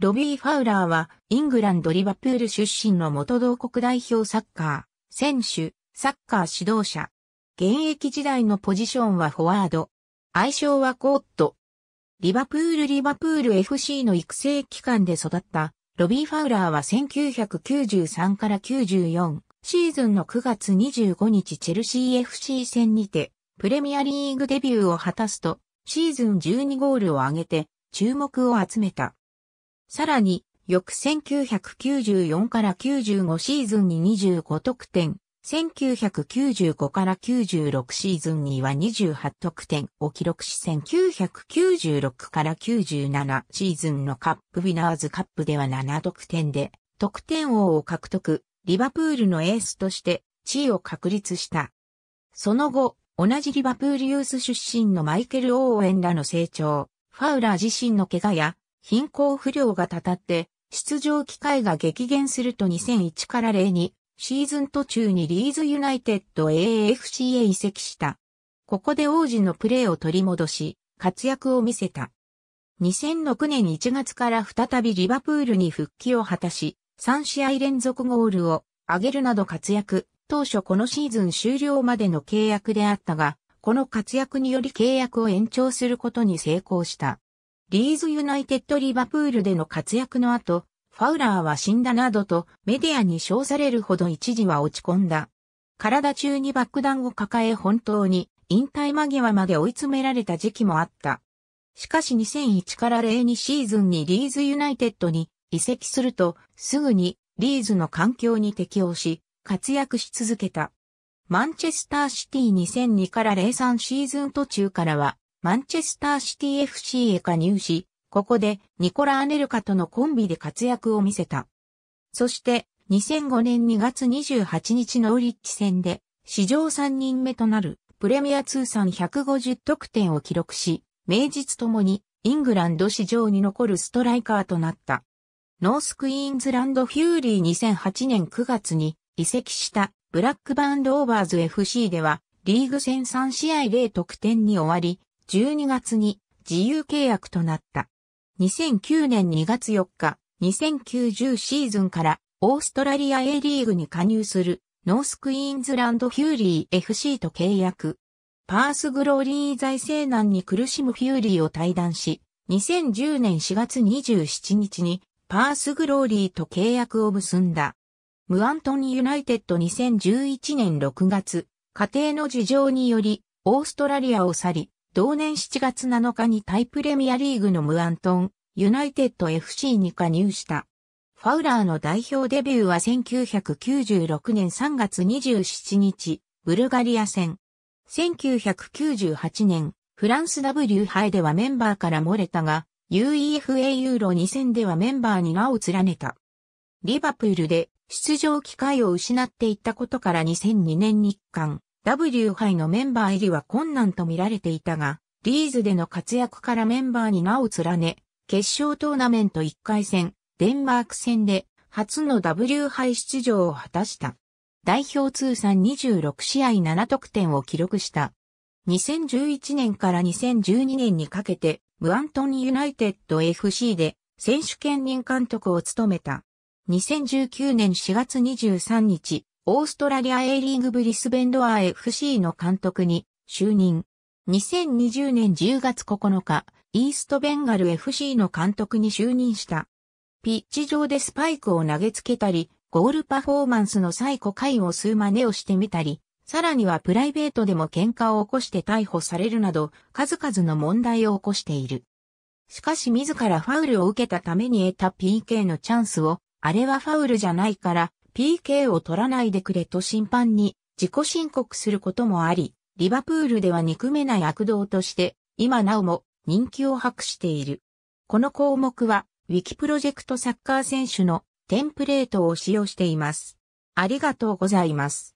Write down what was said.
ロビー・ファウラーは、イングランド・リバプール出身の元同国代表サッカー、選手、サッカー指導者。現役時代のポジションはフォワード。愛称はコーット。リバプール・リバプール FC の育成期間で育った、ロビー・ファウラーは1993から94シーズンの9月25日チェルシー FC 戦にて、プレミアリーグデビューを果たすと、シーズン12ゴールを挙げて、注目を集めた。さらに、翌1994から95シーズンに25得点、1995から96シーズンには28得点を記録し1996から97シーズンのカップビナーズカップでは7得点で得点王を獲得、リバプールのエースとして地位を確立した。その後、同じリバプールユース出身のマイケル・オーウェンらの成長、ファウラー自身の怪我や貧困不良がたたって、出場機会が激減すると2001から0に、シーズン途中にリーズユナイテッド AFC へ移籍した。ここで王子のプレーを取り戻し、活躍を見せた。2006年1月から再びリバプールに復帰を果たし、3試合連続ゴールを挙げるなど活躍。当初このシーズン終了までの契約であったが、この活躍により契約を延長することに成功した。リーズユナイテッドリバプールでの活躍の後、ファウラーは死んだなどとメディアに称されるほど一時は落ち込んだ。体中に爆弾を抱え本当に引退間際まで追い詰められた時期もあった。しかし2001から02シーズンにリーズユナイテッドに移籍するとすぐにリーズの環境に適応し活躍し続けた。マンチェスターシティ2002から03シーズン途中からはマンチェスターシティ FC へ加入し、ここでニコラ・アネルカとのコンビで活躍を見せた。そして2005年2月28日のウリッチ戦で史上3人目となるプレミア通算150得点を記録し、名実ともにイングランド史上に残るストライカーとなった。ノースクイーンズランドフューリー2008年9月に移籍したブラックバンドオーバーズ FC ではリーグ戦3試合0得点に終わり、12月に自由契約となった。2009年2月4日、2009-10シーズンからオーストラリア A リーグに加入するノースクイーンズランドヒューリー FC と契約。パースグローリー財政難に苦しむヒューリーを退団し、2010年4月27日にパースグローリーと契約を結んだ。ムアントニーユナイテッド2011年6月、家庭の事情によりオーストラリアを去り、同年7月7日にタイプレミアリーグのムアントン、ユナイテッド FC に加入した。ファウラーの代表デビューは1996年3月27日、ブルガリア戦。1998年、フランス W 杯ではメンバーから漏れたが、UEFA ユーロ2戦ではメンバーに名を連ねた。リバプールで出場機会を失っていったことから2002年日韓 W 杯のメンバー入りは困難と見られていたが、リーズでの活躍からメンバーに名を連ね、決勝トーナメント1回戦、デンマーク戦で初の W 杯出場を果たした。代表通算26試合7得点を記録した。2011年から2012年にかけて、ムアントニーユナイテッド FC で選手兼任監督を務めた。2019年4月23日、オーストラリア A リーグブリスベンドア FC の監督に就任。2020年10月9日、イーストベンガル FC の監督に就任した。ピッチ上でスパイクを投げつけたり、ゴールパフォーマンスの最古回を数真似をしてみたり、さらにはプライベートでも喧嘩を起こして逮捕されるなど、数々の問題を起こしている。しかし自らファウルを受けたために得た PK のチャンスを、あれはファウルじゃないから、PK を取らないでくれと審判に自己申告することもあり、リバプールでは憎めない悪道として、今なおも人気を博している。この項目は、ウィキプロジェクトサッカー選手のテンプレートを使用しています。ありがとうございます。